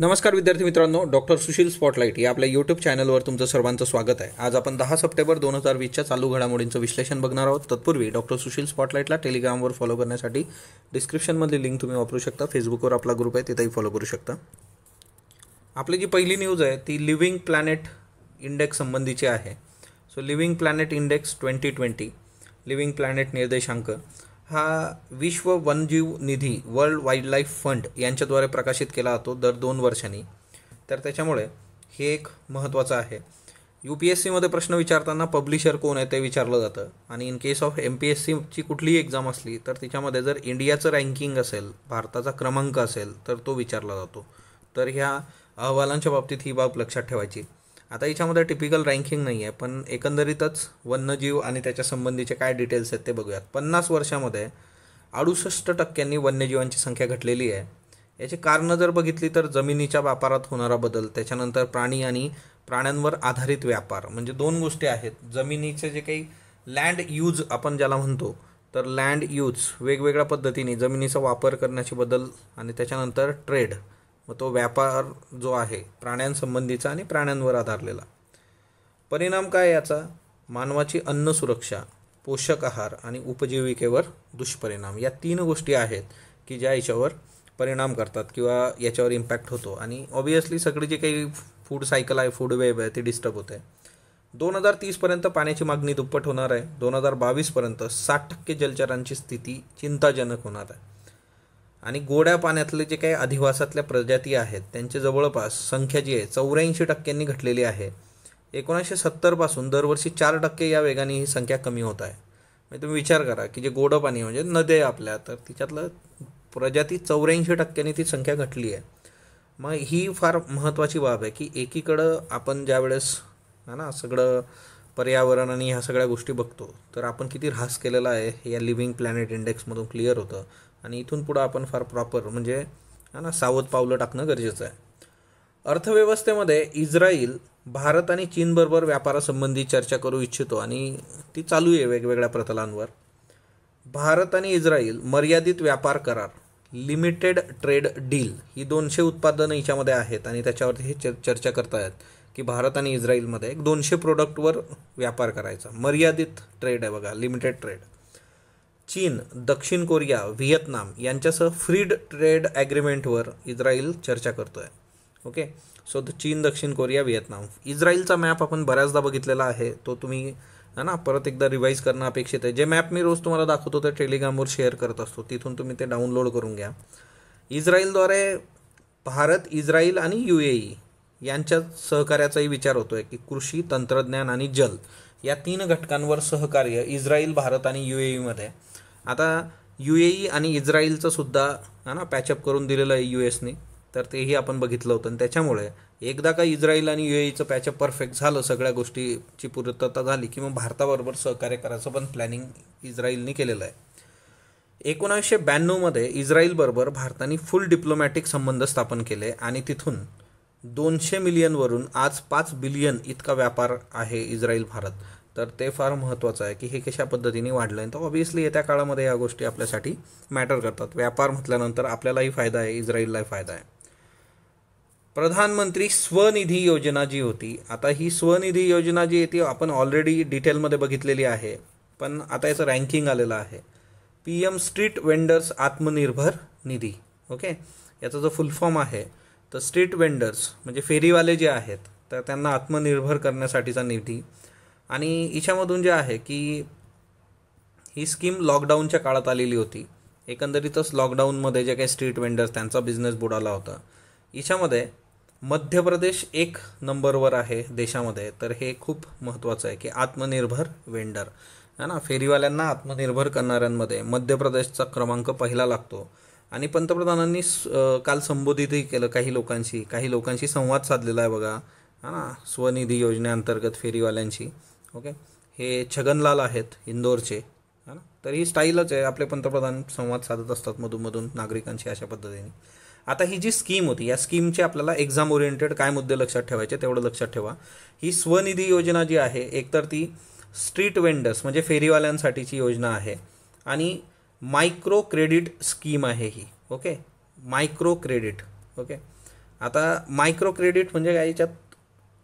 नमस्कार विद्यार्थी मित्रांनो डॉक्टर सुशील स्पॉटलाईट या आपल्या यूट्यूब चॅनलवर तुमचं सर्वांचं स्वागत आहे आज आपण दहा सप्टेंबर दोन हजार वीसच्या चालू घडामोडींचं विश्लेषण बघणार आहोत तत्पूर्वी डॉक्टर सुशील स्पॉटलाईटला टेलिग्रामवर फॉलो करण्यासाठी डिस्क्रिप्शनमधली लिंक तुम्ही वापरू शकता फेसबुकवर आपला ग्रुप आहे तिथेही फॉलो करू शकता आपली जी पहिली न्यूज आहे ती लिव्हिंग प्लॅनेट इंडेक्स संबंधीची आहे so living planet index twenty twenty living planet निर्देशांक हा विश्व वनजीव निधी वर्ल्ड वाईल्डलाईफ फंड यांच्याद्वारे प्रकाशित केला जातो दर दोन वर्षांनी तर त्याच्यामुळे हे एक महत्त्वाचं आहे यू पी एस सीमध्ये प्रश्न विचारताना पब्लिशर कोण आहे ते विचारलं जातं आणि in case of M P S सीची कुठलीही एक्झाम असली तर तिच्यामध्ये जर इंडियाचं रँकिंग असेल भारताचा क्रमांक असेल तर तो विचारला जातो तर ह्या अहवालांच्या बाबतीत ही बाब लक्षात ठेवायची आता याच्यामध्ये टिपिकल रँकिंग नाही आहे पण एकंदरीतच वन्यजीव आणि त्याच्या संबंधीचे काय डिटेल्स आहेत ते बघूयात पन्नास वर्षामध्ये अडुसष्ट टक्क्यांनी वन्यजीवांची संख्या घटलेली आहे याची कारणं जर बघितली तर जमिनीच्या व्यापारात होणारा बदल त्याच्यानंतर प्राणी आणि प्राण्यांवर आधारित व्यापार म्हणजे दोन गोष्टी आहेत जमिनीचे जे काही लँड यूज आपण ज्याला म्हणतो तर लँड यूज वेगवेगळ्या पद्धतीने जमिनीचा वापर करण्याची बदल आणि त्याच्यानंतर ट्रेड मग तो व्यापार जो आहे प्राण्यांसंबंधीचा आणि प्राण्यांवर आधारलेला परिणाम काय याचा मानवाची अन्न सुरक्षा पोषक आहार आणि उपजीविकेवर दुष्परिणाम या तीन गोष्टी आहेत की ज्या याच्यावर परिणाम करतात किंवा याच्यावर इम्पॅक्ट होतो आणि ऑब्वियसली सगळी जी काही फूड सायकल आहे फूड वेव आहे ती डिस्टर्ब होते दोन हजार तीसपर्यंत पाण्याची मागणी दुप्पट होणार आहे दोन हजार बावीसपर्यंत साठ टक्के जलचरांची स्थिती चिंताजनक होणार आहे आणि गोड्या पाण्यातले जे काही अधिवासातल्या प्रजाती आहेत त्यांचे जवळपास संख्या जी आहे चौऱ्याऐंशी टक्क्यांनी घटलेली आहे एकोणीसशे सत्तरपासून दरवर्षी चार टक्के या वेगाने ही संख्या कमी होत आहे म्हणजे तुम्ही विचार करा की जे गोडं पाणी म्हणजे नद्या आहे आपल्या तर तिच्यातलं प्रजाती चौऱ्याऐंशी टक्क्यांनी ती संख्या घटली आहे मग ही फार महत्त्वाची बाब आहे की एकीकडं आपण ज्यावेळेस है ना सगळं पर्यावरण आणि ह्या सगळ्या गोष्टी बघतो तर आपण किती ऱ्हास केलेला आहे या लिव्हिंग प्लॅनेट इंडेक्समधून क्लिअर होतं आणि इथून पुढं आपण फार प्रॉपर म्हणजे हा ना सावध पावलं टाकणं गरजेचं आहे अर्थव्यवस्थेमध्ये इस्रायल भारत आणि चीनबरोबर व्यापारासंबंधी चर्चा करू इच्छितो आणि ती चालू आहे वेगवेगळ्या प्रथलांवर भारत आणि इस्रायल मर्यादित व्यापार करार लिमिटेड ट्रेड डील ही दोनशे उत्पादनं याच्यामध्ये आहेत आणि त्याच्यावरती हे चर्चा करतायत की भारत आणि इस्रायलमध्ये एक दोनशे प्रोडक्टवर व्यापार करायचा मर्यादित ट्रेड आहे बघा लिमिटेड ट्रेड चीन दक्षिण कोरिया व्हिएतनाम यांच्यासह फ्रीड ट्रेड ॲग्रीमेंटवर इस्रायल चर्चा करतो आहे ओके सो द चीन दक्षिण कोरिया व्हिएतनाम इस्रायलचा मॅप आपण बऱ्याचदा बघितलेला आहे तो तुम्ही है ना परत एकदा रिवाईज करणं अपेक्षित आहे जे मॅप मी रोज तुम्हाला दाखवतो ते टेलिग्रामवर शेअर करत असतो तिथून तुम्ही ते डाउनलोड करून घ्या इस्रायलद्वारे भारत इस्रायल आणि यू ए ई यांच्या सहकार्याचाही विचार होतो आहे की कृषी तंत्रज्ञान आणि जल या तीन घटकांवर सहकार्य इस्रायल भारत आणि यू ए ईमध्ये आता यू ए ई आणि इस्रायलचं सुद्धा है ना पॅचअप करून दिलेलं आहे यू एसने तर तेही आपण बघितलं होतं आणि त्याच्यामुळे एकदा का इस्रायल आणि यू एईचं पॅचअप परफेक्ट झालं सगळ्या गोष्टीची पूर्तता झाली की मग भारताबरोबर सहकार्य करायचं पण प्लॅनिंग इस्रायलने केलेलं आहे एकोणावीसशे ब्याण्णवमध्ये इस्रायलबरोबर भारताने फुल डिप्लोमॅटिक संबंध स्थापन केले आणि तिथून दोनशे मिलियनवरून आज पाच बिलियन इतका व्यापार आहे इस्रायल भारत तर ते फार महत्त्वाचं आहे की हे कशा पद्धतीने वाढलं आहे तर ऑब्वियसली येत्या काळामध्ये या गोष्टी आपल्यासाठी मॅटर करतात व्यापार म्हटल्यानंतर आपल्यालाही फायदा आहे इस्रायललाही फायदा आहे प्रधानमंत्री स्वनिधी योजना जी होती आता ही स्वनिधी योजना जी आहे ती आपण ऑलरेडी डिटेलमध्ये बघितलेली आहे पण आता याचं रँकिंग आलेलं आहे पी एम स्ट्रीट वेंडर्स आत्मनिर्भर निधी ओके याचा जो फुल फॉर्म आहे तर स्ट्रीट वेंडर्स म्हणजे फेरीवाले जे आहेत तर त्यांना आत्मनिर्भर करण्यासाठीचा निधी आणि इच्यामधून जे आहे की ही स्कीम लॉकडाऊनच्या काळात आलेली होती एकंदरीतच लॉकडाऊनमध्ये जे काही स्ट्रीट वेंडर्स त्यांचा बिझनेस बुडाला होता हिच्यामध्ये मध्य प्रदेश एक नंबरवर आहे देशामध्ये तर हे खूप महत्त्वाचं आहे की आत्मनिर्भर वेंडर है ना फेरीवाल्यांना आत्मनिर्भर करणाऱ्यांमध्ये मध्य प्रदेशचा क्रमांक पहिला लागतो आणि पंतप्रधानांनी काल संबोधितही केलं काही लोकांशी काही लोकांशी संवाद साधलेला आहे बघा है ना स्वनिधी योजनेअंतर्गत फेरीवाल्यांशी ओके हे छगनलाल आहेत इंदोरचे हां ना तर ही स्टाईलच आहे आपले पंतप्रधान संवाद साधत असतात मधूनमधून नागरिकांशी अशा पद्धतीने आता ही जी स्कीम होती या स्कीमचे आपल्याला एक्झाम ओरिएंटेड काय मुद्दे लक्षात ठेवायचे तेवढं लक्षात ठेवा ही स्वनिधी योजना जी आहे एकतर ती स्ट्रीट वेंडर्स म्हणजे फेरीवाल्यांसाठीची योजना आहे आणि मायक्रो क्रेडिट स्कीम आहे ही ओके मायक्रो क्रेडिट ओके आता मायक्रो क्रेडिट म्हणजे काय याच्यात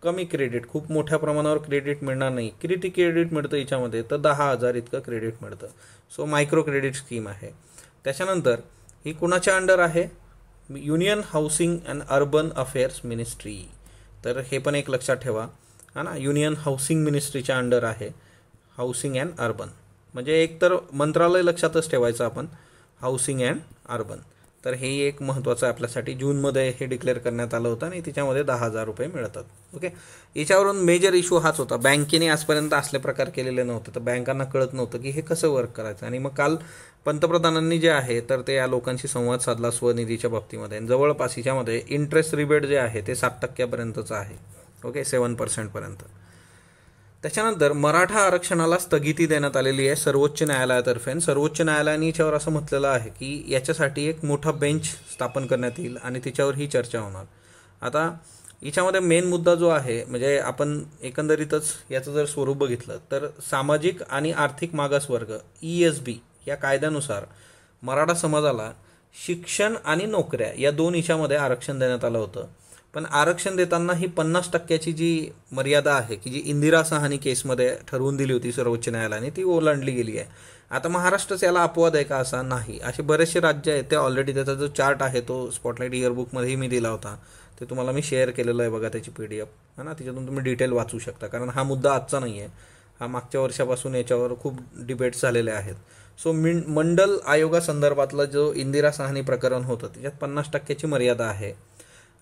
कमी क्रेडिट खूप मोठ्या प्रमाणावर क्रेडिट मिळणार नाही किती क्रेडिट मिळतं याच्यामध्ये तर दहा हजार इतकं क्रेडिट मिळतं सो मायक्रो क्रेडिट स्कीम आहे त्याच्यानंतर ही कुणाच्या अंडर आहे union housing and urban affairs ministry तर हे पण एक लक्षात ठेवा हा ना युनियन हाऊसिंग मिनिस्ट्रीच्या अंडर आहे हाऊसिंग अँड अर्बन म्हणजे एक तर मंत्रालय लक्षातच ठेवायचं आपण हाऊसिंग अँड अर्बन तर हे एक महत्त्वाचं आपल्यासाठी जूनमध्ये हे डिक्लेअर करण्यात आलं होतं आणि तिच्यामध्ये दहा हजार रुपये मिळतात ओके याच्यावरून मेजर इशू हाच होता बँकेने आजपर्यंत असले प्रकार केलेले नव्हते तर बँकांना कळत नव्हतं की हे कसं वर्क करायचं आणि मग काल पंतप्रधानांनी जे आहे तर ते या लोकांशी संवाद साधला स्वनिधीच्या बाबतीमध्ये जवळपास हिच्यामध्ये इंटरेस्ट रिबेट जे आहे ते सात टक्क्यापर्यंतचं आहे ओके सेवन पर्सेंटपर्यंत त्याच्यानंतर मराठा आरक्षणाला स्थगिती देण्यात आलेली आहे सर्वोच्च न्यायालयातर्फे सर्वोच्च न्यायालयाने याच्यावर असं म्हटलेलं आहे की याच्यासाठी एक मोठा बेंच स्थापन करण्यात येईल आणि तिच्यावर ही चर्चा होणार आता याच्यामध्ये मेन मुद्दा जो आहे म्हणजे आपण एकंदरीतच याचं जर स्वरूप बघितलं तर सामाजिक आणि आर्थिक मागासवर्ग ई e एस बी या कायद्यानुसार मराठा समाजाला शिक्षण आणि नोकऱ्या या दोन हिशामध्ये आरक्षण देण्यात आलं होतं पण आरक्षण देताना ही पन्नास टक्क्याची जी मर्यादा आहे की जी इंदिरा सहानी केसमध्ये ठरवून दिली होती सर्वोच्च न्यायालयाने ती ओलांडली गेली आहे आता महाराष्ट्रच याला अपवाद आहे का असा नाही असे बरेचसे राज्य आहेत ते ऑलरेडी त्याचा जो चार्ट आहे तो स्पॉटलाईट इयरबुकमध्येही मी दिला होता ते तुम्हाला मी शेअर केलेलं आहे बघा त्याची पी डी एफ है ना त्याच्यातून तुम्ही डिटेल वाचू शकता कारण हा मुद्दा आजचा नाही आहे हा मागच्या वर्षापासून याच्यावर खूप डिबेट्स झालेले आहेत सो मिं मंडल आयोगासंदर्भातलं जो इंदिरा सहानी प्रकरण होतं त्याच्यात पन्नास टक्क्याची मर्यादा आहे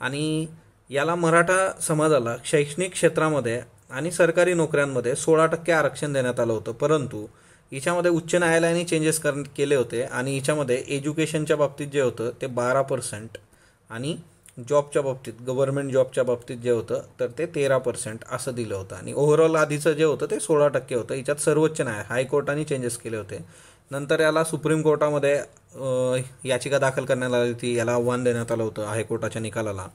आणि याला मराठा समाजाला शैक्षणिक क्षेत्रामध्ये आणि सरकारी नोकऱ्यांमध्ये सोळा टक्के आरक्षण देण्यात आलं होतं परंतु याच्यामध्ये उच्च न्यायालयाने चेंजेस कर केले होते आणि हिच्यामध्ये एज्युकेशनच्या बाबतीत जे होतं ते बारा पर्सेंट आणि जॉबच्या बाबतीत गव्हर्मेंट जॉबच्या बाबतीत जे होतं तर ते तेरा पर्सेंट असं दिलं होतं आणि ओव्हरऑल आधीचं जे होतं ते सोळा टक्के होतं याच्यात सर्वोच्च न्यायालय हायकोर्टाने चेंजेस केले होते नंतर याला सुप्रीम कोर्टामध्ये याचिका दाखल करण्यात आली होती याला आव्हान देण्यात आलं होतं हायकोर्टाच्या निकालाला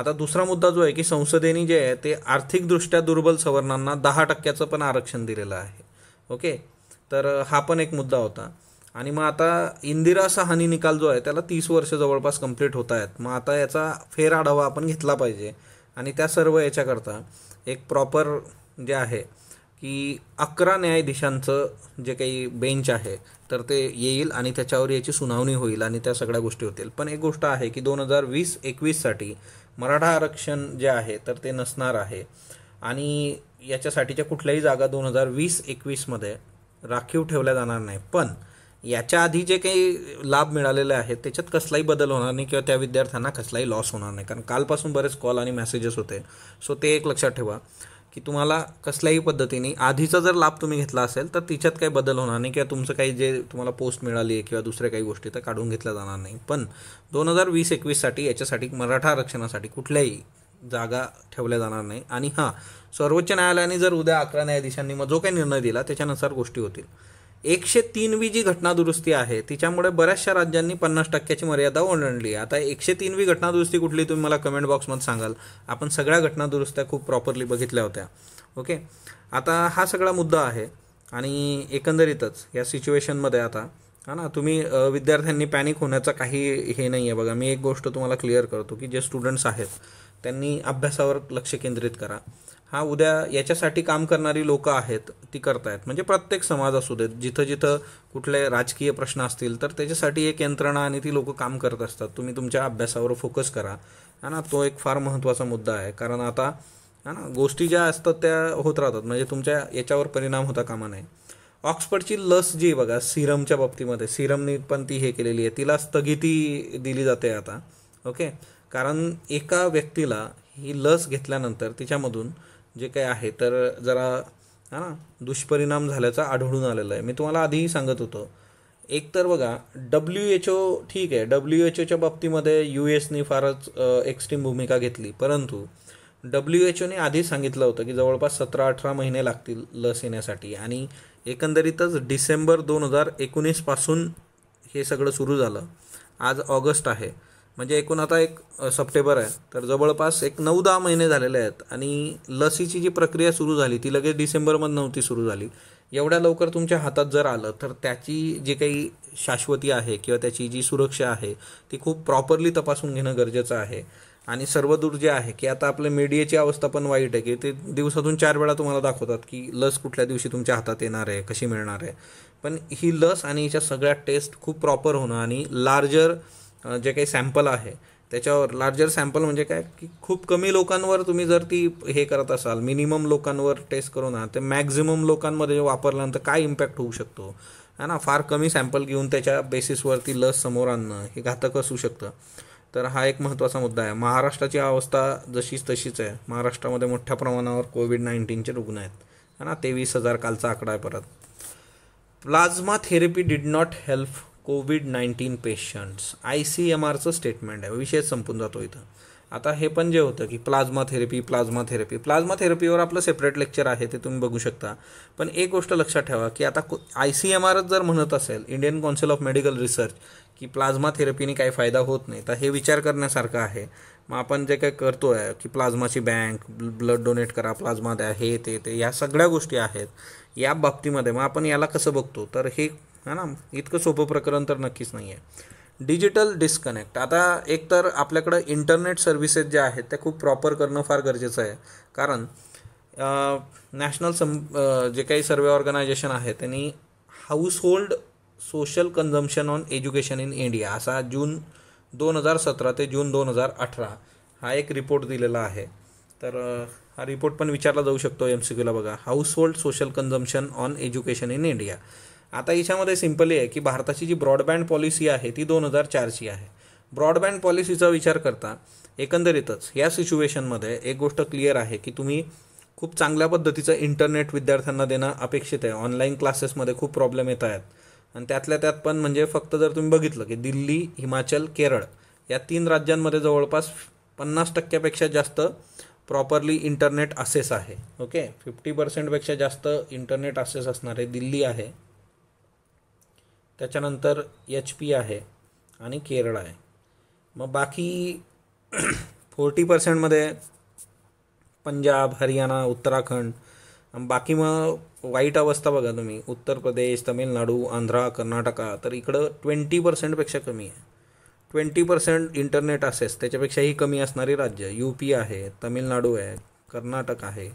आता दुसरा मुद्दा जो आहे की संसदेने जे आहे ते आर्थिकदृष्ट्या दुर्बल सवर्णांना दहा टक्क्याचं पण आरक्षण दिलेलं आहे ओके तर हा पण एक मुद्दा होता आणि मग आता इंदिरा सहानी निकाल जो आहे त्याला तीस वर्ष जवळपास कंप्लीट होत आहेत मग आता याचा फेर आढावा आपण घेतला पाहिजे आणि त्या सर्व याच्याकरता एक प्रॉपर जे आहे की अकरा न्यायाधीशांचं जे काही बेंच आहे तर ते येईल आणि त्याच्यावर याची सुनावणी होईल आणि त्या सगळ्या गोष्टी होतील पण एक गोष्ट आहे की दोन हजार वीस एकवीससाठी मराठा आरक्षण जे आहे तर ते नसणार आहे आणि याच्यासाठीच्या कुठल्याही जागा दोन हजार वीस एकवीसमध्ये राखीव ठेवल्या जाणार नाही पण याच्या आधी जे काही लाभ मिळालेले आहेत त्याच्यात कसलाही बदल होणार नाही किंवा त्या विद्यार्थ्यांना कसलाही लॉस होणार नाही कारण कालपासून बरेच कॉल आणि मेसेजेस होते सो ते एक लक्षात ठेवा की तुम्हाला कसल्याही पद्धतीने आधीचा जर लाभ तुम्ही घेतला असेल तर तिच्यात काही बदल होणार नाही किंवा तुमचं काही जे तुम्हाला पोस्ट मिळाली आहे किंवा दुसऱ्या काही गोष्टी तर काढून घेतल्या जाणार नाही पण दोन हजार वीस एकवीससाठी याच्यासाठी मराठा आरक्षणासाठी कुठल्याही जागा ठेवल्या जाणार नाही आणि हां सर्वोच्च न्यायालयाने जर उद्या अकरा न्यायाधीशांनी मग जो काही निर्णय दिला त्याच्यानुसार गोष्टी होतील एकशे तीनवी जी घटनादुरुस्ती आहे तिच्यामुळे बऱ्याचशा राज्यांनी पन्नास टक्क्याची मर्यादा ओलांडली आता एकशे तीनवी घटनादुरुस्ती कुठली तुम्ही मला कमेंट बॉक्समध्ये सांगाल आपण सगळ्या घटनादुरुस्त्या खूप प्रॉपरली बघितल्या होत्या ओके आता हा सगळा मुद्दा आहे आणि एकंदरीतच या सिच्युएशनमध्ये आता हा ना तुम्ही विद्यार्थ्यांनी पॅनिक होण्याचं काही हे नाही आहे बघा मी एक गोष्ट तुम्हाला क्लिअर करतो की जे स्टुडंट्स आहेत त्यांनी अभ्यासावर लक्ष केंद्रित करा हा उद्या याच्यासाठी काम करणारी लोकं आहेत ती करतायत म्हणजे प्रत्येक समाज असू देत जिथं जिथं कुठले राजकीय प्रश्न असतील तर त्याच्यासाठी एक यंत्रणा आणि ती लोकं काम करत असतात तुम्ही तुमच्या अभ्यासावर फोकस करा है ना तो एक फार महत्त्वाचा मुद्दा आहे कारण आता है ना गोष्टी ज्या असतात त्या होत राहतात म्हणजे तुमच्या याच्यावर परिणाम होता कामा नाही ऑक्सफर्डची लस जी बघा सिरमच्या बाबतीमध्ये सिरमने पण ती हे केलेली आहे तिला स्थगिती दिली जाते आता ओके कारण एका व्यक्तीला ही लस घेतल्यानंतर तिच्यामधून जे काही आहे तर जरा हा ना दुष्परिणाम झाल्याचा आढळून आलेलं आहे मी तुम्हाला आधीही सांगत होतो एक तर बघा डब्ल्यू एच ओ ठीक आहे डब्ल्यू एच ओच्या बाबतीमध्ये यू एसनी फारच एक्स्ट्रीम भूमिका घेतली परंतु डब्ल्यू एच ओने आधीच सांगितलं होतं की जवळपास सतरा अठरा महिने लागतील लस येण्यासाठी आणि एकंदरीतच डिसेंबर दोन हजार एकोणीसपासून हे सगळं सुरू झालं आज ऑगस्ट आहे म्हणजे एकूण आता एक सप्टेंबर आहे तर जवळपास एक नऊ दहा महिने झालेले आहेत आणि लसीची जी प्रक्रिया सुरू झाली ती लगेच डिसेंबरमध्ये नव्हती सुरू झाली एवढ्या लवकर तुमच्या हातात जर आलं तर त्याची जी काही शाश्वती आहे किंवा त्याची जी सुरक्षा आहे ती खूप प्रॉपरली तपासून घेणं गरजेचं आहे आणि सर्वदूर जे आहे की आता आपले मीडियाची अवस्था पण वाईट आहे की ते दिवसातून चार वेळा तुम्हाला दाखवतात की लस कुठल्या दिवशी तुमच्या हातात येणार आहे कशी मिळणार आहे पण ही लस आणि हिच्या सगळ्या टेस्ट खूप प्रॉपर होणं आणि लार्जर जे काही सॅम्पल आहे त्याच्यावर लार्जर सॅम्पल म्हणजे काय की खूप कमी लोकांवर तुम्ही जर ती हे करत असाल मिनिमम लोकांवर टेस्ट करून ना तर मॅक्झिमम लोकांमध्ये वापरल्यानंतर काय इम्पॅक्ट होऊ शकतो है ना फार कमी सॅम्पल घेऊन त्याच्या बेसिसवरती लस समोर आणणं हे घातक असू शकतं तर हा एक महत्त्वाचा मुद्दा आहे महाराष्ट्राची अवस्था जशीच तशीच आहे महाराष्ट्रामध्ये मोठ्या प्रमाणावर कोविड नाईन्टीनचे रुग्ण आहेत है ना तेवीस हजार कालचा आकडा आहे परत plasma therapy did not help COVID nineteen patients I C M आरचं स्टेटमेंट आहे विषय संपून जातो इथं आता हे पण जे होतं की plasma therapy plasma therapy plasma थेरपीवर आपलं सेपरेट लेक्चर आहे ते तुम्ही बघू शकता पण एक गोष्ट लक्षात ठेवा की आता आय सी एम आरच जर म्हणत असेल Indian Council of Medical Research की प्लाझ्मा थेरपीने काही फायदा होत नाही तर हे विचार करण्यासारखं आहे मग आपण जे काय करतो आहे की प्लाझ्माची बँक ब्लड डोनेट करा प्लाझ्मा द्या हे ते ते ह्या सगळ्या गोष्टी आहेत या बाबतीमध्ये मग आपण याला कसं बघतो तर हे है ना इतकं सोपं प्रकरण तर नक्कीच नाही आहे डिजिटल डिस्कनेक्ट आता एकतर आपल्याकडं इंटरनेट सर्व्हिसेस ज्या आहेत त्या खूप प्रॉपर करणं फार गरजेचं आहे कारण नॅशनल सम जे काही सर्वे ऑर्गनायझेशन आहे त्यांनी household social consumption on education in India असा जून दोन हजार सतरा ते जून दोन हजार अठरा हा एक रिपोर्ट दिलेला आहे तर हा रिपोर्ट पण विचारला जाऊ शकतो एम सी क्यूला बघा household social consumption on education in India आता याच्यामध्ये सिम्पली आहे की भारताची जी ब्रॉडबँड पॉलिसी आहे ती दोन हजार चारची आहे ब्रॉडबँड पॉलिसीचा विचार करता एकंदरीतच या सिच्युएशनमध्ये एक गोष्ट क्लिअर आहे की तुम्ही खूप चांगल्या पद्धतीचं इंटरनेट विद्यार्थ्यांना देणं अपेक्षित आहे ऑनलाईन क्लासेसमध्ये खूप प्रॉब्लेम येत आहेत आणि त्यातल्या त्यात पण म्हणजे फक्त जर तुम्ही बघितलं की दिल्ली हिमाचल केरळ या तीन राज्यांमध्ये जवळपास पन्नास टक्क्यापेक्षा जास्त प्रॉपरली इंटरनेट असेस आहे ओके फिफ्टी पर्सेंटपेक्षा जास्त इंटरनेट असेस असणार आहे दिल्ली आहे त्याच्यानंतर एच पी आहे आणि केरळ आहे मग बाकी फोर्टी पर्सेंटमध्ये पंजाब हरियाणा उत्तराखंड बाकी मग वाईट अवस्था बघा तुम्ही उत्तर प्रदेश तमिळनाडू आंध्रा कर्नाटका तर इकडं ट्वेंटी पर्सेंटपेक्षा कमी आहे ट्वेंटी पर्सेंट इंटरनेट असेस त्याच्यापेक्षाही कमी असणारी राज्य यू पी आहे तमिळनाडू आहे कर्नाटक आहे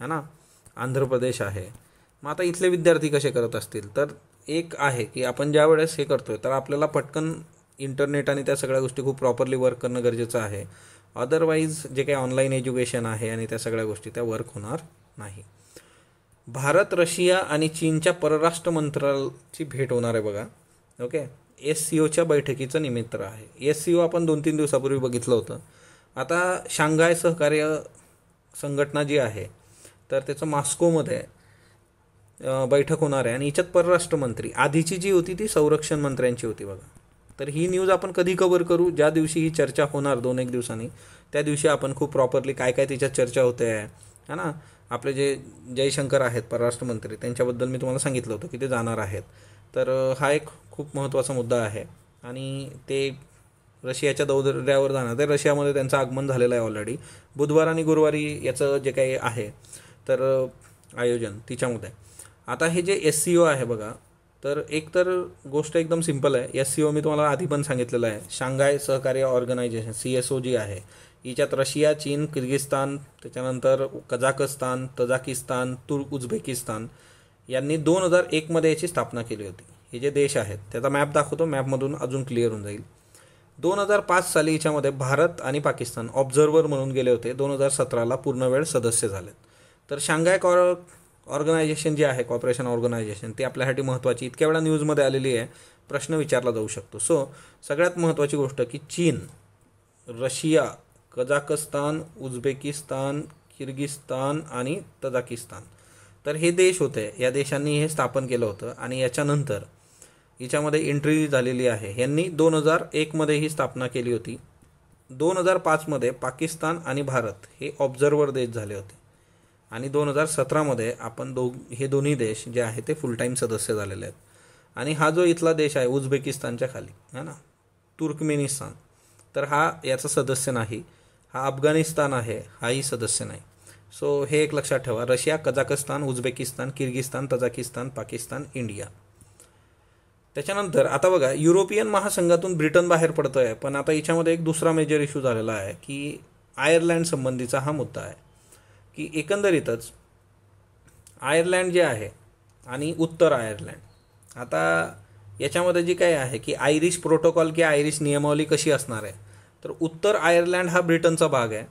है ना आंध्र प्रदेश आहे मग आता इथले विद्यार्थी कसे करत असतील तर एक आहे की आपण ज्या वेळेस हे करतोय तर आपल्याला पटकन इंटरनेट आणि त्या सगळ्या गोष्टी खूप प्रॉपरली वर्क करणं गरजेचं आहे अदरवाईज जे काही ऑनलाईन एज्युकेशन आहे आणि त्या सगळ्या गोष्टी त्या वर्क होणार नाही भारत रशिया आणि चीनच्या परराष्ट्र मंत्रालयाची भेट होणार आहे बघा ओके एस सी ओच्या बैठकीचं निमित्त आहे एस सी ओ आपण दोन तीन दिवसापूर्वी बघितलं होतं आता शांघाय सहकार्य संघटना जी आहे तर त्याचं मास्कोमध्ये बैठक होणार आहे आणि याच्यात परराष्ट्र मंत्री आधीची जी होती ती संरक्षण मंत्र्यांची होती बघा तर ही न्यूज आपण कधी कव्हर करू ज्या दिवशी ही चर्चा होणार दोन एक दिवसांनी त्या दिवशी आपण खूप प्रॉपरली काय काय तिच्यात चर्चा होते आहे है ना आपले जे जयशंकर आहेत परराष्ट्र मंत्री त्यांच्याबद्दल मी तुम्हाला सांगितलं होतं की ते जाणार आहेत तर हा एक खूप महत्त्वाचा मुद्दा आहे आणि ते रशियाच्या दौऱ्यावर जाणार ते रशियामध्ये त्यांचं आगमन झालेलं आहे ऑलरेडी बुधवार आणि गुरुवारी याचं जे काही आहे तर आयोजन तिच्यामध्ये आता हे जे एस सी ओ आहे बघा तर एक तर गोष्ट एकदम सिंपल आहे एस सी ओ मी तुम्हाला आधी पण सांगितलेलं आहे शांघाय सहकार्य organisation C S O G आहे हिच्यात रशिया चीन किर्गिस्तान त्याच्यानंतर कझाकस्तान तजाकिस्तान तुर्क उझबेकिस्तान यांनी दोन हजार एकमध्ये याची स्थापना केली होती हे जे देश आहेत त्याचा मॅप दाखवतो मॅपमधून अजून क्लिअर होऊन जाईल दोन हजार पाच साली याच्यामध्ये भारत आणि पाकिस्तान ऑब्झर्वर म्हणून गेले होते दोन हजार सतराला पूर्ण वेळ सदस्य झालेत तर शांघाय कॉर ऑर्गनायझेशन जे आहे कॉर्पोरेशन ऑर्गनायझेशन ती आपल्यासाठी महत्त्वाची इतक्या वेळा न्यूजमध्ये आलेली आहे प्रश्न विचारला जाऊ शकतो सो सगळ्यात महत्त्वाची गोष्ट की चीन रशिया कझाकस्तान उझबेकिस्तान किर्गिस्तान आणि तजाकिस्तान तर हे देश होते या देशांनी हे स्थापन केलं होतं आणि याच्यानंतर हिच्यामध्ये एंट्री झालेली आहे यांनी दोन हजार एकमध्ये ही स्थापना केली होती दोन हजार पाचमध्ये पाकिस्तान आणि भारत हे ऑब्झर्वर देश झाले होते आणि दोन हजार सतरामध्ये आपण दो हे दोन्ही देश जे आहे ते फुल सदस्य झालेले आहेत आणि हा जो इथला देश आहे उझबेकिस्तानच्या खाली है ना तुर्कमेनिस्तान तर हा याचा सदस्य नाही हा अफगाणिस्तान आहे हाही सदस्य नाही सो हे एक लक्षात ठेवा Russia Kazakhstan Uzbekistan Kyrgyzstan Tajikistan Pakistan India त्याच्यानंतर आता बघा युरोपियन महासंघातून ब्रिटन बाहेर पडतं आहे पण आता याच्यामध्ये एक दुसरा मेजर इश्यू झालेला आहे की आयर्लंड संबंधीचा हा मुद्दा आहे की एकंदरीतच आयर्लंड जे आहे आणि उत्तर आयर्लंड आता याच्यामध्ये जी काय आहे की आयरिश प्रोटोकॉल किंवा आयरिश नियमावली कशी असणार आहे तर उत्तर आयर्लंड हा ब्रिटनचा भाग आहे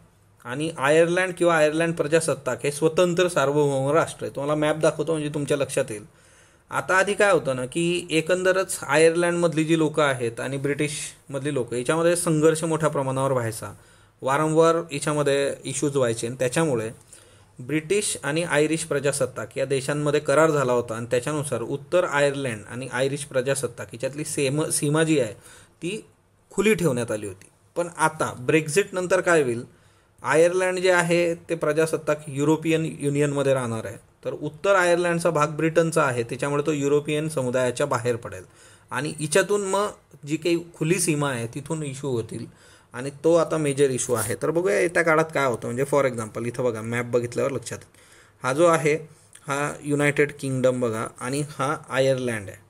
आणि आयर्लंड किंवा आयर्लंड प्रजासत्ताक हे स्वतंत्र सार्वभौम राष्ट्र आहे तुम्हाला मॅप दाखवतो म्हणजे तुमच्या लक्षात येईल आता आधी काय होतं ना की एकंदरच आयर्लंडमधली जी लोकं आहेत आणि ब्रिटिशमधली लोकं याच्यामध्ये संघर्ष मोठ्या प्रमाणावर व्हायचा वारंवार याच्यामध्ये इश्यूज व्हायचे आणि त्याच्यामुळे ब्रिटिश आणि आयरिश प्रजासत्ताक या देशांमध्ये करार झाला होता आणि त्याच्यानुसार उत्तर आयर्लंड आणि आयरिश प्रजासत्ताक याच्यातली सेम सीमा जी आहे ती खुली ठेवण्यात आली होती पण आता ब्रेक्झिट नंतर काय होईल आयर्लंड जे आहे ते प्रजासत्ताक युरोपियन युनियनमध्ये राहणार आहे तर उत्तर आयर्लंडचा भाग ब्रिटनचा आहे त्याच्यामुळे तो युरोपियन समुदायाच्या बाहेर पडेल आणि हिच्यातून मग जी काही खुली सीमा आहे तिथून इश्यू होतील आणि तो आता मेजर इशू आहे तर बघूया येत्या काळात काय होतं म्हणजे फॉर एक्झाम्पल इथं बघा मॅप बघितल्यावर लक्षात हा जो आहे हा युनायटेड किंगडम बघा आणि हा आयर्लँड आहे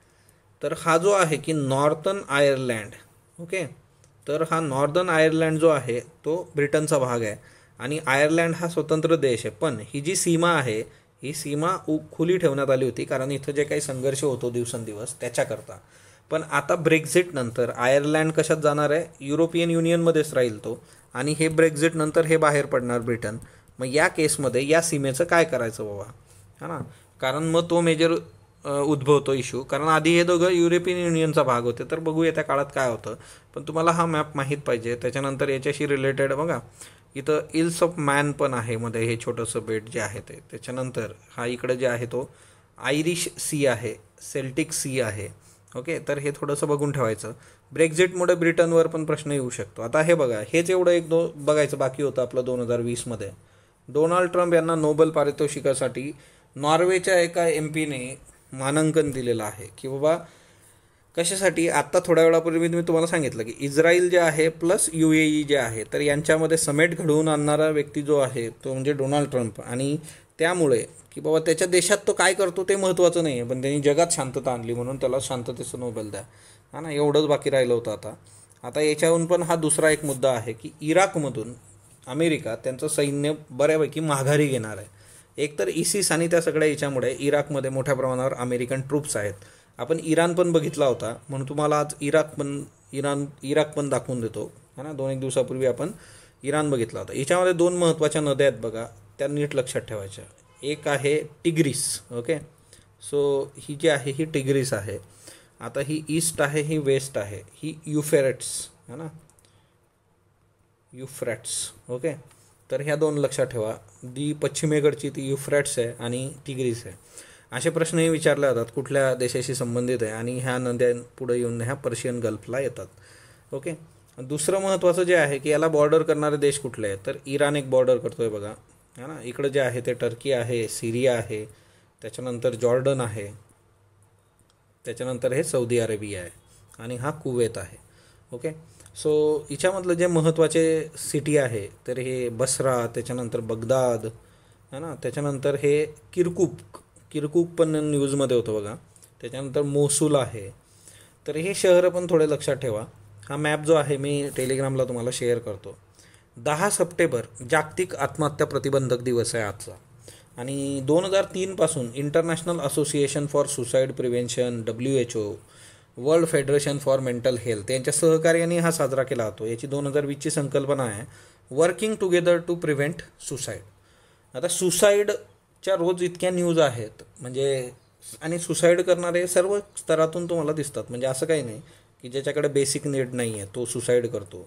तर हा जो आहे की नॉर्थन आयर्लँड ओके तर हा नॉर्दन आयर्लँड जो आहे तो ब्रिटनचा भाग आहे आणि आयर्लँड हा स्वतंत्र देश आहे पण ही जी सीमा आहे ही सीमा खुली ठेवण्यात आली होती कारण इथं जे काही संघर्ष होतो दिवसेंदिवस त्याच्याकरता पण आता ब्रेक्झिटनंतर आयर्लंड कशात जाणार आहे युरोपियन युनियनमध्येच राहील तो आणि हे ब्रेक्झिटनंतर हे बाहेर पडणार ब्रिटन मग या केसमध्ये या सीमेचं काय करायचं बाबा है ना कारण मग तो मेजर उद्भवतो इश्यू कारण आधी हे दोघं युरोपियन युनियनचा भाग होते तर बघू त्या काळात काय होतं पण तुम्हाला हा मॅप माहीत पाहिजे त्याच्यानंतर याच्याशी रिलेटेड बघा इथं इल्स ऑफ मॅन पण आहे मध्ये हे छोटंसं बेट जे आहे ते त्याच्यानंतर हा इकडे जे आहे तो आयरिश सी आहे सेल्टिक सी आहे ओके तर हे थोडंसं बघून ठेवायचं ब्रेक्झिटमुळे ब्रिटनवर पण प्रश्न येऊ शकतो आता हे बघा हेच एवढं एक दो बघायचं बाकी होतं आपलं दोन हजार वीसमध्ये डोनाल्ड ट्रम्प यांना नोबेल पारितोषिकासाठी नॉर्वेच्या एका एम पीने मानांकन दिलेलं आहे की बाबा कशासाठी आत्ता थोड्या वेळापूर्वी मी तुम्हाला सांगितलं की इस्रायल जे आहे प्लस यू ए ई जे आहे तर यांच्यामध्ये समेट घडवून आणणारा व्यक्ती जो आहे तो म्हणजे डोनाल्ड ट्रम्प आणि त्यामुळे की बाबा त्याच्या देशात तो काय करतो ते महत्त्वाचं नाही आहे पण त्यांनी जगात शांतता आणली म्हणून त्याला शांततेचं नोबेल द्या हा ना एवढंच बाकी राहिलं होतं आता आता याच्याहून पण हा दुसरा एक मुद्दा आहे की इराकमधून अमेरिका त्यांचं सैन्य बऱ्यापैकी माघारी घेणार आहे एकतर इसिस आणि त्या सगळ्या याच्यामुळे इराकमध्ये मोठ्या प्रमाणावर अमेरिकन ट्रूप्स आहेत आपण इराण पण बघितला होता म्हणून तुम्हाला आज इराक पण इराण इराक पण दाखवून देतो है ना दोन एक दिवसापूर्वी आपण इराण बघितला होता याच्यामध्ये दोन महत्त्वाच्या नद्या आहेत बघा त्या नीट लक्षात ठेवायच्या एक आहे टिग्रीस ओके सो ही जी आहे ही टिग्रीस आहे आता ही ईस्ट आहे ही वेस्ट आहे ही युफेरेट्स है ना युफ्रॅट्स ओके तर ह्या दोन लक्षात ठेवा दी पश्चिमेकडची ती युफ्रॅट्स आहे आणि टिग्रीस आहे असे प्रश्नही विचारले जातात कुठल्या देशाशी संबंधित आहे आणि ह्या नद्या पुढे येऊन ह्या पर्शियन गल्फला येतात ओके दुसरं महत्त्वाचं जे आहे की याला बॉर्डर करणारे देश कुठले आहेत तर इराण एक बॉर्डर करतो आहे बघा है ना इकडं जे आहे ते टर्की आहे सिरिया आहे त्याच्यानंतर जॉर्डन आहे त्याच्यानंतर हे सौदी अरेबिया आहे आणि हा कुवेत आहे ओके सो हिच्यामधलं जे महत्त्वाचे सिटी आहे तर हे बसरा त्याच्यानंतर बगदाद है ना त्याच्यानंतर हे किरकूप किरकूप पण न्यूजमध्ये होतं बघा त्याच्यानंतर मोसूल आहे तर हे शहरं पण थोडे लक्षात ठेवा हा मॅप जो आहे मी टेलिग्रामला तुम्हाला शेअर करतो दहा सप्टेंबर जागतिक आत्महत्या प्रतिबंधक दिवस आहे आजचा आणि दोन हजार तीनपासून international association for suicide prevention W H O World Federation for Mental Health यांच्या सहकार्याने हा साजरा केला जातो याची दोन हजार वीसची संकल्पना आहे working together to prevent suicide आता सुसाईडच्या रोज इतक्या न्यूज आहेत म्हणजे आणि सुसाईड करणारे सर्व स्तरातून तुम्हाला दिसतात म्हणजे असं काही नाही की ज्याच्याकडे बेसिक नीड नाही आहे तो सुसाईड करतो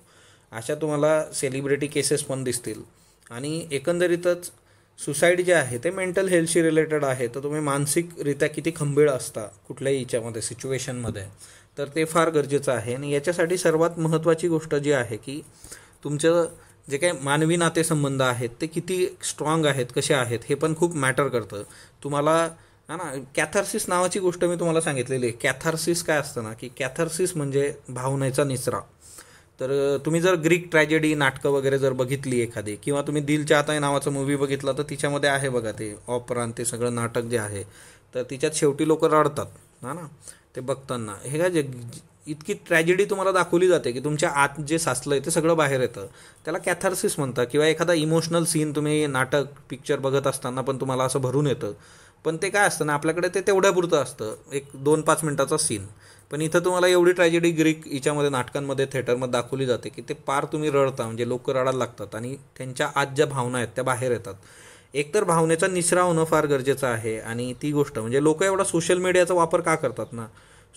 अशा तुम्हाला सेलिब्रिटी केसेस पण दिसतील आणि एकंदरीतच सुसाईड जे आहे ते मेंटल हेल्थशी रिलेटेड आहे तर तुम्ही मानसिकरित्या किती खंबीळ असता कुठल्याही याच्यामध्ये सिच्युएशनमध्ये तर ते फार गरजेचं आहे आणि याच्यासाठी सर्वात महत्त्वाची गोष्ट जी आहे की तुमचं जे काही मानवी नातेसंबंध आहेत ते किती स्ट्रॉंग आहेत कसे आहेत हे पण खूप मॅटर करतं तुम्हाला हा ना कॅथर्सिस नावाची गोष्ट मी तुम्हाला सांगितलेली आहे कॅथार्सिस काय असतं ना की कॅथर्सिस म्हणजे भावनेचा निचरा तर तुम्ही जर ग्रीक ट्रॅजेडी नाटकं वगैरे जर बघितली एखादी किंवा तुम्ही दिलच्या आता नावाचा मूवी बघितला तर तिच्यामध्ये आहे बघा ते ऑपरान ते सगळं नाटक जे आहे तर तिच्यात शेवटी लोक रडतात हा ना ते बघताना हे काय जे इतकी ट्रॅजेडी तुम्हाला दाखवली जाते की तुमच्या आत जे साचलं आहे ते सगळं बाहेर येतं त्याला कॅथार्सिस म्हणतात किंवा एखादा इमोशनल सीन तुम्ही नाटक पिक्चर बघत असताना पण तुम्हाला असं भरून येतं पण ते काय असतं ना आपल्याकडे ते तेवढ्यापुरतं असतं एक दोन पाच मिनटाचा सीन पण इथं तुम्हाला एवढी ट्रॅजेडी ग्रीक हिच्यामध्ये नाटकांमध्ये थिएटरमध्ये दाखवली जाते की ते पार तुम्ही रडता म्हणजे लोक रडायला लागतात आणि त्यांच्या आज ज्या भावना आहेत त्या बाहेर येतात एकतर भावनेचा निसरा होणं फार गरजेचं आहे आणि ती गोष्ट म्हणजे लोक एवढा सोशल मीडियाचा वापर का करतात ना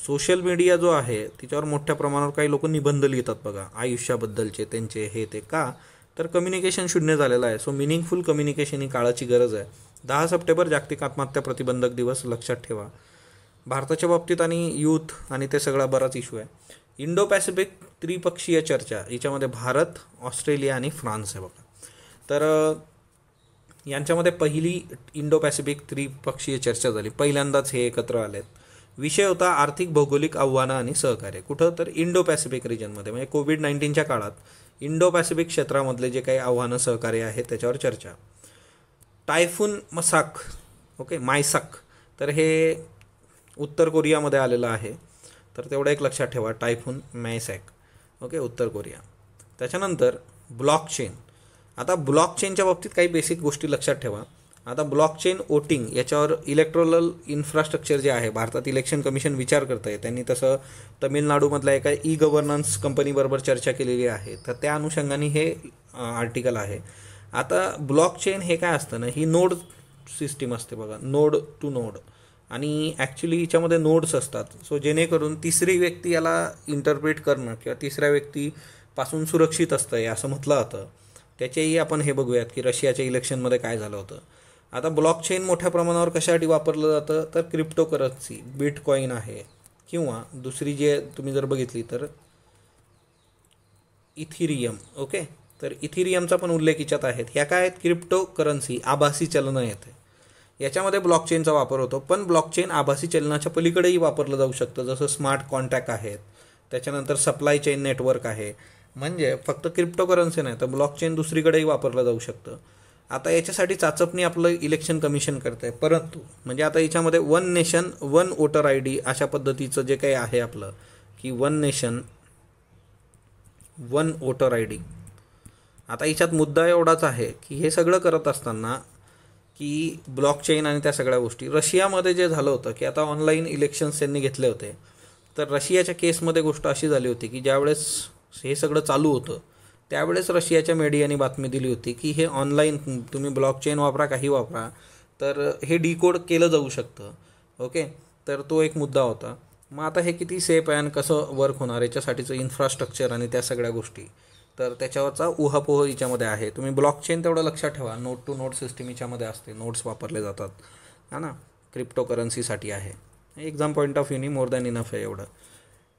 सोशल मीडिया जो आहे तिच्यावर मोठ्या प्रमाणावर काही लोक निबंध लिहितात बघा आयुष्याबद्दलचे त्यांचे हे ते का तर कम्युनिकेशन शून्य झालेलं आहे सो मिनिंगफुल कम्युनिकेशन ही काळाची गरज आहे दहा सप्टेंबर जागतिक आत्महत्या प्रतिबंधक दिवस लक्षात ठेवा भारताच्या बाबतीत आणि यूथ आणि ते सगळा बराच इशू आहे इंडो पॅसिफिक त्रिपक्षीय चर्चा याच्यामध्ये भारत ऑस्ट्रेलिया आणि फ्रान्स आहे बघा तर यांच्यामध्ये पहिली इंडो पॅसिफिक त्रिपक्षीय चर्चा झाली पहिल्यांदाच हे एकत्र आले आहेत विषय होता आर्थिक भौगोलिक आव्हानं आणि सहकार्य कुठं तर इंडो पॅसिफिक रिजनमध्ये म्हणजे कोविड नाईन्टीनच्या काळात इंडो पॅसिफिक क्षेत्रामधले जे काही आव्हानं सहकार्य आहे त्याच्यावर चर्चा टायफून मसाक ओके मायसाक तर हे उत्तर कोरियामध्ये आलेला आहे तर तेवढं एक लक्षात ठेवा टायफून मॅसॅक ओके उत्तर कोरिया त्याच्यानंतर ब्लॉकचेन आता ब्लॉकचेनच्या बाबतीत काही बेसिक गोष्टी लक्षात ठेवा आता ब्लॉकचेन वोटिंग याच्यावर इलेक्ट्रोनल इन्फ्रास्ट्रक्चर जे आहे भारतात इलेक्शन कमिशन विचार करत आहे त्यांनी तसं तमिळनाडूमधल्या एका ई गव्हर्नन्स कंपनीबरोबर चर्चा केलेली आहे तर त्या अनुषंगाने हे आर्टिकल आहे आता ब्लॉकचेन हे काय असतं ना ही नोड सिस्टीम असते बघा नोड टू नोड आणि ॲक्च्युली याच्यामध्ये नोट्स असतात सो जेणेकरून तिसरी व्यक्ती याला इंटरप्रेट करणं किंवा तिसऱ्या व्यक्तीपासून सुरक्षित असतं आहे असं म्हटलं जातं त्याचेही आपण हे बघूयात की रशियाच्या इलेक्शनमध्ये काय झालं होतं आता ब्लॉकचेन मोठ्या प्रमाणावर कशासाठी वापरलं जातं तर क्रिप्टो करन्सी बिटकॉईन आहे किंवा दुसरी जे तुम्ही जर बघितली तर इथिरियम ओके तर इथिरियमचा पण उल्लेख इच्छात आहेत ह्या काय आहेत क्रिप्टो करन्सी आभासी चलन येते याच्यामध्ये ब्लॉकचेनचा वापर होतो पण ब्लॉकचेन आभासी चलनाच्या पलीकडेही वापरलं जाऊ शकतं जसं स्मार्ट कॉन्टॅक्ट आहेत त्याच्यानंतर सप्लाय चेन नेटवर्क आहे म्हणजे फक्त क्रिप्टोकरन्सी नाही तर ब्लॉकचेन दुसरीकडेही वापरलं जाऊ शकतं आता याच्यासाठी चाचपणी आपलं इलेक्शन कमिशन करते आहे परंतु म्हणजे आता याच्यामध्ये one nation one voter I D अशा पद्धतीचं जे काही आहे आपलं की one nation one voter I D आता याच्यात मुद्दा एवढाच आहे की हे सगळं करत असताना की ब्लॉकचेन आणि त्या सगळ्या गोष्टी रशियामध्ये जे झालं होतं की आता ऑनलाईन इलेक्शन्स त्यांनी घेतले होते तर रशियाच्या केसमध्ये गोष्ट अशी झाली होती की ज्यावेळेस हे सगळं चालू होतं त्यावेळेस रशियाच्या मीडियाने बातमी दिली होती की हे ऑनलाईन तुम्ही ब्लॉकचेन वापरा काही वापरा तर हे डिकोड केलं जाऊ शकतं ओके तर तो एक मुद्दा होता मग आता हे किती सेफ आहे आणि कसं वर्क होणार याच्यासाठीचं इन्फ्रास्ट्रक्चर आणि त्या सगळ्या गोष्टी तर त्याच्यावरचा उहापोह याच्यामध्ये आहे तुम्ही ब्लॉकचेन तेवढं लक्षात ठेवा नोट टू नोट सिस्टीम याच्यामध्ये असते नोट्स वापरले जातात है ना क्रिप्टो करन्सीसाठी आहे एक्झाम पॉईंट ऑफ व्ह्यूनी मोर दॅन इनफ आहे एवढं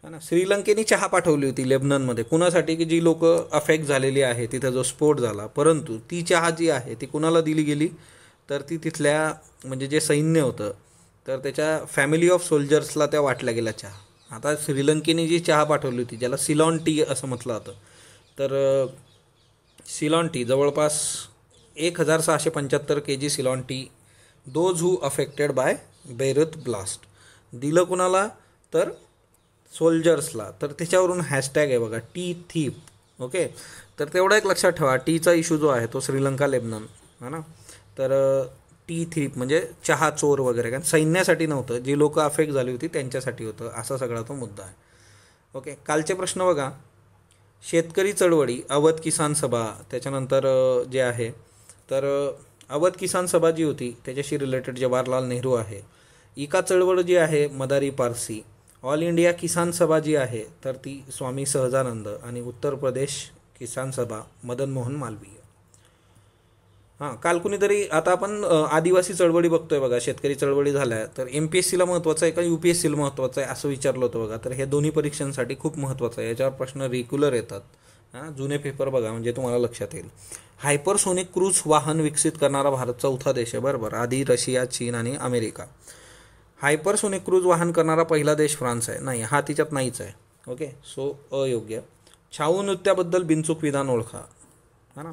है ना श्रीलंकेने चहा पाठवली होती लेबननमध्ये कुणासाठी की जी लोक अफेक्ट झालेली आहे तिथं जो स्फोट झाला परंतु ती चहा जी आहे ती कुणाला दिली गेली तर ती तिथल्या म्हणजे जे सैन्य होतं तर त्याच्या फॅमिली ऑफ सोल्जर्सला त्या वाटल्या गेल्या चहा आता श्रीलंकेने जी चहा पाठवली होती ज्याला सिलॉन टी असं म्हटलं होतं तर सिलॉन टी जवळपास एक हजार सहाशे पंच्याहत्तर K G Ceylon tea those who affected by Beirut blast दिलं कुणाला तर सोल्जर्सला तर त्याच्यावरून हॅशटॅग आहे बघा टी थीप ओके तर तेवढा एक लक्षात ठेवा टीचा इशू जो आहे तो श्रीलंका लेबनन है ना तर टी थीप म्हणजे चहा चोर वगैरे कारण सैन्यासाठी नव्हतं जी लोकं अफेक्ट झाली होती त्यांच्यासाठी होतं असा सगळा तो मुद्दा आहे ओके कालचे प्रश्न बघा शेतकरी चळवळी अवध किसान सभा त्याच्यानंतर जे आहे तर अवध किसान सभा जी होती त्याच्याशी रिलेटेड जवाहरलाल नेहरू आहे इका चळवळ जी आहे मदारी पारसी ऑल इंडिया किसान सभा जी आहे तर ती स्वामी सहजानंद आणि उत्तर प्रदेश किसान सभा मदन मोहन मालवी हां काल कुणीतरी आता आपण आदिवासी चळवळी बघतोय बघा शेतकरी चळवळी झाल्या तर एम पी एस सीला महत्त्वाचं आहे का यू पी एस सीला महत्त्वाचं आहे असं विचारलं होतं बघा तर हे दोन्ही परीक्षांसाठी खूप महत्त्वाचं आहे याच्यावर प्रश्न रेग्युलर येतात हां जुने पेपर बघा म्हणजे तुम्हाला लक्षात येईल हायपरसोनिक क्रूज वाहन विकसित करणारा भारत चौथा देश आहे बरोबर आधी रशिया चीन आणि अमेरिका हायपरसोनिक क्रूज वाहन करणारा पहिला देश फ्रान्स आहे नाही हा तिच्यात नाहीच आहे ओके सो अयोग्य छाऊ नृत्याबद्दल बिनचूक विधान ओळखा है ना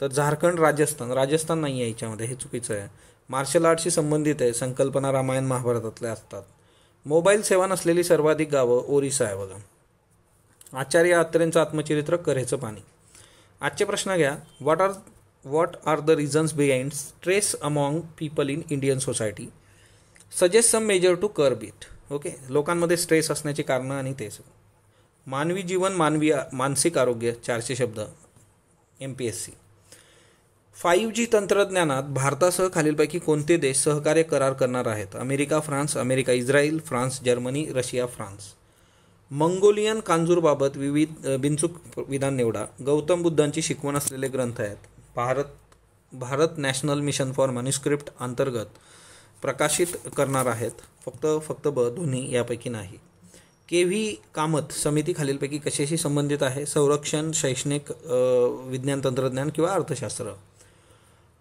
तर झारखंड राजस्थान राजस्थान नाही आहे याच्यामध्ये हे चुकीचं आहे मार्शल आर्टशी संबंधित आहे संकल्पना रामायण महाभारतातल्या असतात मोबाईल सेवा नसलेली सर्वाधिक गावं ओरिसा आहे बघा आचार्य अत्रेंचं आत्मचरित्र करेचं पाणी आजचे प्रश्न घ्या what are what are the reasons behind stress among people in Indian society suggest some measure to curb it okay लोकांमध्ये स्ट्रेस असण्याची कारणं आणि तेच मानवी जीवन मानवी मानसिक आरोग्य चारशे शब्द M P S C five G तंत्रज्ञानात भारतासह खालीलपैकी कोणते देश सहकार्य करार करणार आहेत America France America Israel France Germany Russia France Mongolian कांजूरबाबत विविध बिनचूक विधान निवडा गौतम बुद्धांची शिकवण असलेले ग्रंथ आहेत Bharat Bharat National Mission for Manuscript अंतर्गत प्रकाशित करणार आहेत फक्त फक्त ब दोन्ही यापैकी नाही के व्ही कामत समिती खालीलपैकी कशाशी संबंधित आहे संरक्षण शैक्षणिक विज्ञान तंत्रज्ञान किंवा अर्थशास्त्र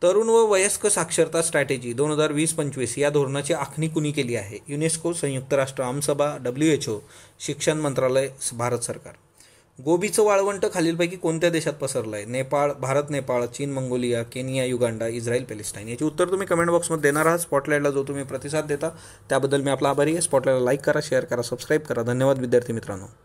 तरुण व वयस्क साक्षरता स्ट्रॅटेजी दोन हजार वीस पंचवीस या धोरणाची आखणी कुणी केली आहे युनेस्को संयुक्त राष्ट्र आमसभा डब्ल्यू एच ओ शिक्षण मंत्रालय भारत सरकार गोबीचं वाळवंट खालीलपैकी कोणत्या देशात पसरलं आहे नेपाळ भारत नेपाळ चीन Mongolia Kenya Uganda Israel Palestine याची उत्तर तुम्ही कमेंट बॉक्समध्ये देणार आहात स्पॉटलाईटला जो तुम्ही प्रतिसाद देता त्याबद्दल मी आपला आभारी आहे स्पॉटलाईटला लाईक करा शेअर करा सबस्क्राईब करा धन्यवाद विद्यार्थी मित्रांनो